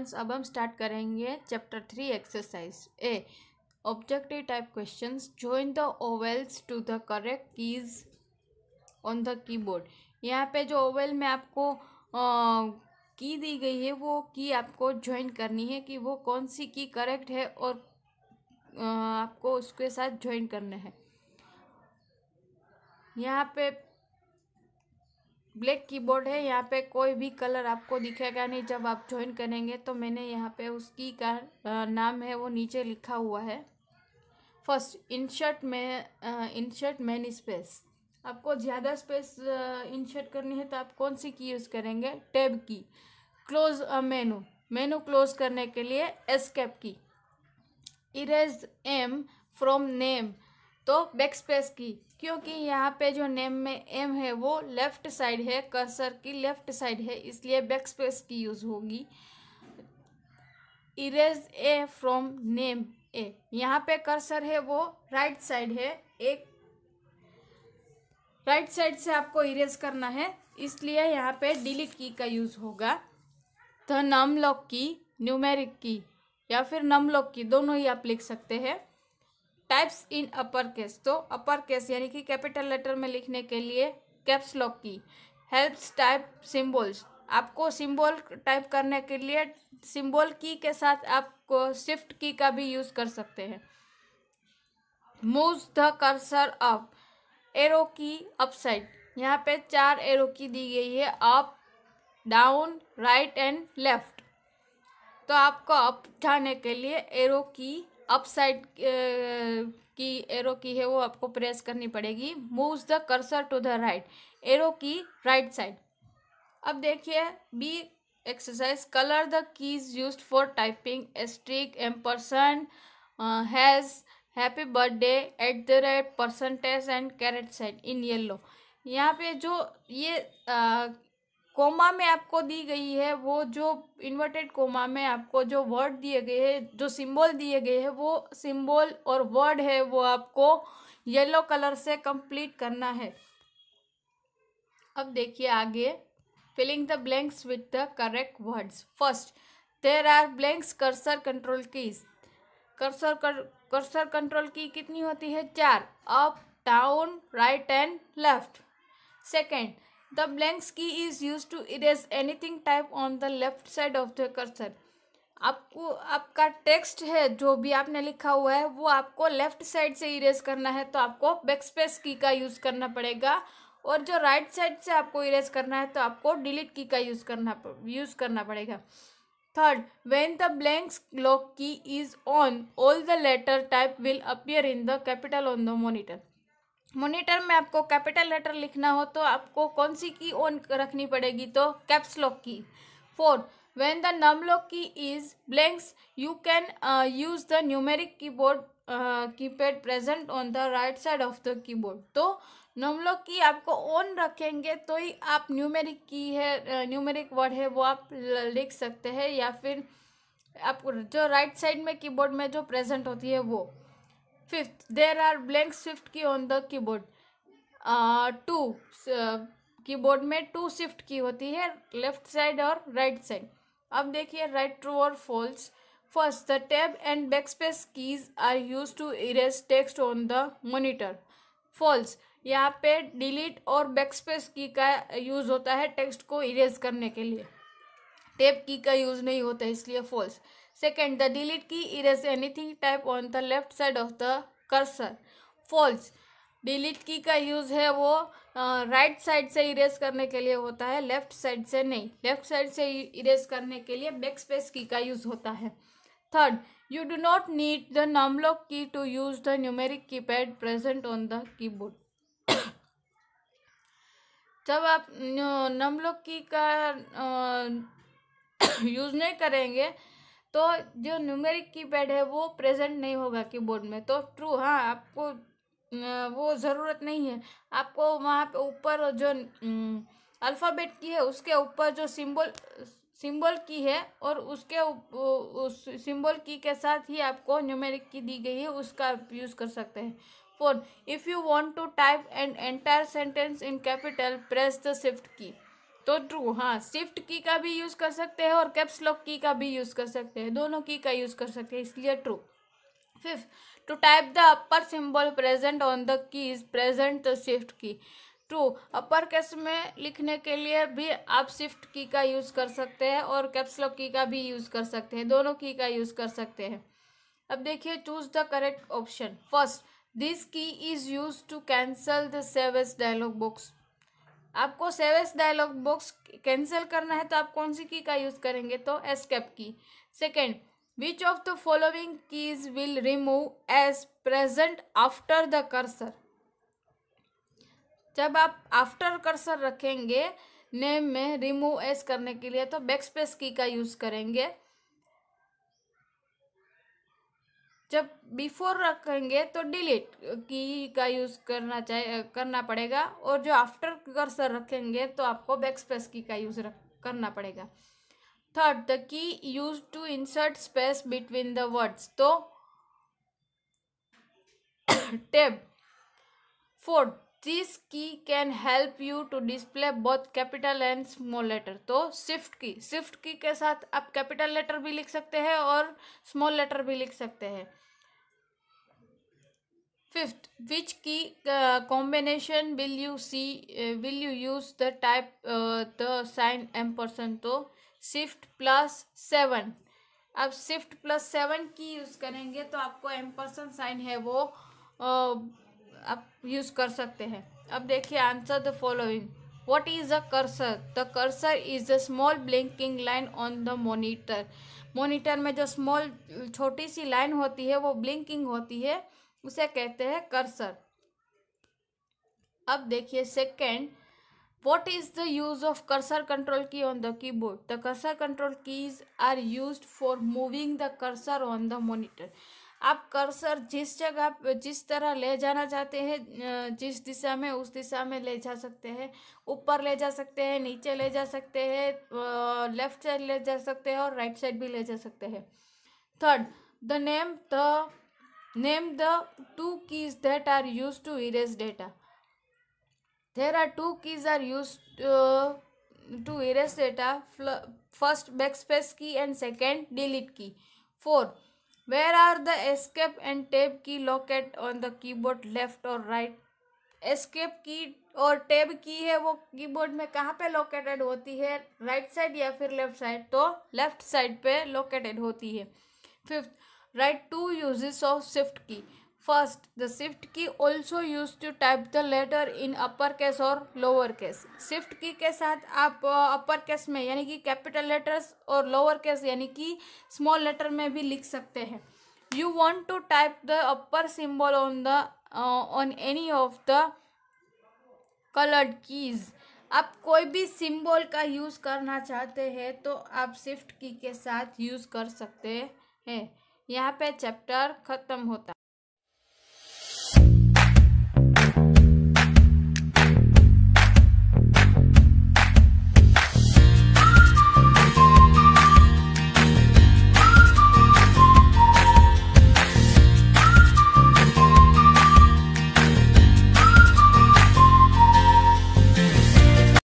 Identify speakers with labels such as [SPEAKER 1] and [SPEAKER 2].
[SPEAKER 1] Friends अब हम start करेंगे chapter three exercise A objective type question join the vowels to the correct keys on the keyboard यहाँ पे जो oval में आपको आ, की दी गई है वो की आपको ज्वाइन करनी है कि वो कौन सी की करेक्ट है और आ, आपको उसके साथ ज्वाइन करना है यहाँ पे ब्लैक कीबोर्ड है यहाँ पे कोई भी कलर आपको दिखेगा नहीं जब आप ज्वाइन करेंगे तो मैंने यहाँ पे उसकी का नाम है वो नीचे लिखा हुआ है फर्स्ट इंशर्ट में इंशर्ट मैन स्पेस आपको ज़्यादा स्पेस इंशर्ट करनी है तो आप कौन सी की यूज़ करेंगे टैब की क्लोज मेनू मेनू क्लोज करने के लिए escape key erase M from name तो बैक स्पेस की क्योंकि यहाँ पे जो नेम में एम है वो लेफ़्ट साइड है कर्सर की लेफ़्ट साइड है इसलिए बैक स्पेस की यूज़ होगी erase A from name A यहाँ पे कर्सर है वो राइट right साइड है एक राइट right साइड से आपको इरेज करना है इसलिए यहाँ पे डिलीट की का यूज़ होगा तो नम लॉक की न्यूमेरिक की या फिर नम लॉक की दोनों ही आप लिख सकते हैं टाइप्स इन अपर केस तो अपर केस यानी कि कैपिटल लेटर में लिखने के लिए caps lock key helps type symbols आपको सिंबल टाइप करने के लिए सिंबल की के साथ आपको शिफ्ट की का भी यूज़ कर सकते हैं move the cursor up arrow key upside यहाँ पे चार एरो की दी गई है up down right and left तो आपको अप उठाने के लिए arrow key up side uh, key arrow key है वो आपको प्रेस करनी पड़ेगी moves the cursor to the right arrow key right side अब देखिए B exercise colour the keys use for typing asterisk M person has happy birthday eight the rate percentage and caret side in yellow यहाँ पे जो ये uh, coma में आपको दी गई है वो जो इन्वर्टेड कोमा में आपको जो वर्ड दिए गए हैं जो सिंबल दिए गए हैं वो सिंबल और वर्ड है वो आपको येलो कलर से कंप्लीट करना है अब देखिए आगे filling the blanks with the correct words first there are blanks cursor control keys cursor cursor control key कितनी होती है चार up down right and left second The blanks key is used to erase anything type on the left side of the cursor. आपको आपका text है जो भी आपने लिखा हुआ है वो आपको लेफ्ट साइड से इरेज करना है तो आपको बैक स्पेस की का यूज़ करना पड़ेगा और जो राइट right साइड से आपको इरेज करना है तो आपको डिलीट की का यूज़ करना यूज़ करना पड़ेगा third when the blanks lock key is on all the letter type will appear in the capital on the monitor monitor में आपको कैपिटल लेटर लिखना हो तो आपको कौन सी की ऑन रखनी पड़ेगी तो caps lock key four when the num lock key is blanks you can use the numeric keyboard keypad present on the right side of the keyboard तो नम लॉक की आपको ऑन रखेंगे तो ही आप न्यूमेरिक की है न्यूमेरिक uh, वर्ड है वो आप लिख सकते हैं या फिर आप जो राइट साइड में कीबोर्ड में जो प्रेजेंट होती है वो fifth there are blank swift key on the key board two keyboard में टू स्विफ्ट की होती है लेफ्ट साइड और राइट साइड अब देखिए राइट ट्रू और false first the tab and back space keys are use to erase text on the monitor false यहाँ पे delete और बैक स्पेस की का यूज़ होता है टेक्स्ट को इरेज करने के लिए टैब की का यूज़ नहीं होता इसलिए false second the delete key erase anything type on the left side of the cursor false delete key का यूज़ है वो राइट uh, साइड right से इरेज करने के लिए होता है लेफ्ट साइड से नहीं लेफ्ट साइड से इरेज करने के लिए बैक स्पेस की का यूज़ होता है third you do not need the num lock key to use the numeric key pad present on the keyboard जब आप नमलॉक की का यूज़ नहीं करेंगे तो जो न्यूमेरिक कीपैड है वो प्रेजेंट नहीं होगा कीबोर्ड में तो ट्रू हाँ आपको वो ज़रूरत नहीं है आपको वहाँ पे ऊपर जो अल्फ़ाबेट की है उसके ऊपर जो सिंबल सिंबल की है और उसके उस सिंबल की के साथ ही आपको न्यूमेरिक की दी गई है उसका यूज़ कर सकते हैं four if you want to type and entire sentence in capital press the shift key तो ट्रू हाँ शिफ्ट की का भी यूज़ कर सकते हैं और कैप्स लॉक की का भी यूज़ कर सकते हैं दोनों की का यूज़ कर सकते हैं इसलिए true fifth to type the upper symbol present on the key is present the key true upper case में लिखने के लिए भी आप शिफ्ट की का यूज़ कर सकते हैं और कैप्स लॉक की का भी यूज़ कर सकते हैं दोनों की का यूज़ कर सकते हैं अब देखिए choose the correct option first this key is use to cancel the save as dialog box आपको सेवेस डायलॉग बॉक्स कैंसिल करना है तो आप कौन सी की का यूज़ करेंगे तो escape key second which of the following keys will remove as present after the cursor जब आप आफ्टर कर्सर रखेंगे नेम में रिमूव एस करने के लिए तो बैक स्पेस की का यूज़ करेंगे जब बिफोर रखेंगे तो डिलीट की का यूज़ करना चाहिए करना पड़ेगा और जो आफ्टर कर्सर रखेंगे तो आपको बैक स्पेस की का यूज़ करना पड़ेगा third the key use to insert space between the words तो tab fourth this key can help you to display both capital and small letter तो स्विफ्ट की स्विफ्ट की के साथ आप capital letter भी लिख सकते हैं और स्मॉल लेटर भी लिख सकते हैं fifth which key combination will you see will you use the type the sign M person तो शिफ्ट प्लस सेवन अब swift plus seven key use करेंगे तो आपको एम पर्सन साइन है वो uh, आप यूज़ कर सकते हैं अब देखिए answer the following what is a cursor the cursor is a small blinking line on the monitor monitor में जो स्मॉल छोटी सी लाइन होती है वो ब्लिंकिंग होती है उसे कहते हैं करसर अब देखिए second what is the use of cursor control key on the key board the cursor control keys are use for moving the cursor on the monitor आप कर्सर जिस जगह जिस तरह ले जाना चाहते हैं जिस दिशा में उस दिशा में ले जा सकते हैं ऊपर ले जा सकते हैं नीचे ले जा सकते हैं लेफ्ट साइड ले जा सकते हैं और राइट साइड भी ले जा सकते हैं third the name the name the two keys that are use to erase data there are two keys are use to erase data first back space key and second delete key fourth Where are the escape and tab key located on the keyboard left or right? Escape key और टेब की है वो keyboard में कहाँ पे located होती है right right side या फिर लेफ्ट साइड तो लेफ्ट साइड पे लोकेटेड होती है fifth right to uses of shift की First, the shift key also used to type the letter in upper case or lower case. Shift key के साथ आप upper case में यानी कि capital letters और lower case यानी कि small letter में भी लिख सकते हैं You want to type the upper symbol on the uh, on any of the colored keys. आप कोई भी सिंबल का यूज़ करना चाहते हैं तो आप शिफ्ट की के साथ यूज़ कर सकते हैं यहाँ पे चैप्टर ख़त्म होता